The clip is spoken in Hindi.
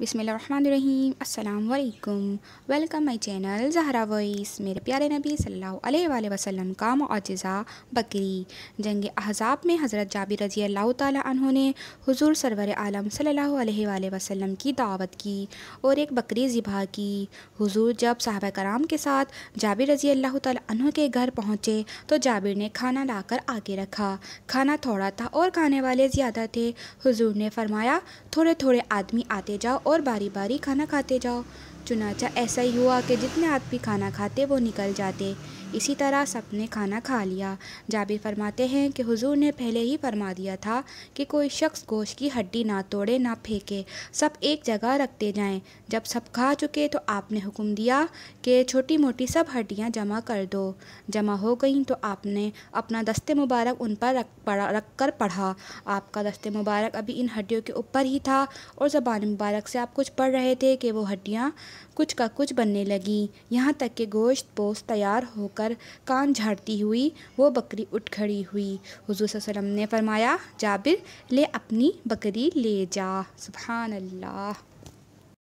बिसमीम अल्लाम welcome my channel Zahra voice मेरे प्यारे नबी सल्लल्लाहु अलैहि वसल्लम का मुआजा बकरी जंग अहजाब में हज़रत जाबिर रजी अल्लाह तहों ने हुजूर सरवर आलम सल्लल्लाहु अलैहि वसल्लम की दावत की और एक बकरी ज़िबा की हुजूर जब साहब कराम के साथ जाबिर रजी अल्लाह तहों के घर पहुँचे तो जाबिर ने खाना लाकर आगे रखा खाना थोड़ा था और खाने वाले ज़्यादा थे हुजूर ने फरमाया थोड़े थोड़े आदमी आते जाओ और बारी बारी खाना खाते जाओ चुनाचा ऐसा ही हुआ कि जितने आदमी खाना खाते वो निकल जाते इसी तरह ने खाना खा लिया जाबिर फरमाते हैं कि हुजूर ने पहले ही फरमा दिया था कि कोई शख्स गोश की हड्डी ना तोड़े ना फेंके सब एक जगह रखते जाएं जब सब खा चुके तो आपने हुक्म दिया कि छोटी मोटी सब हड्डियाँ जमा कर दो जमा हो गई तो आपने अपना दस्ते मुबारक उन पर रख पढ़ा रख कर पढ़ा आपका दस्ते मुबारक अभी इन हड्डियों के ऊपर ही था और ज़बान मुबारक से आप कुछ पढ़ रहे थे कि वो हड्डियाँ कुछ का कुछ बनने लगी यहाँ तक कि गोश्त पोस्त तैयार होकर पर कान झाड़ती हुई वो बकरी उठ खड़ी हुई हजूर वसम ने फरमाया जाबिर ले अपनी बकरी ले जा सुबहान अल्लाह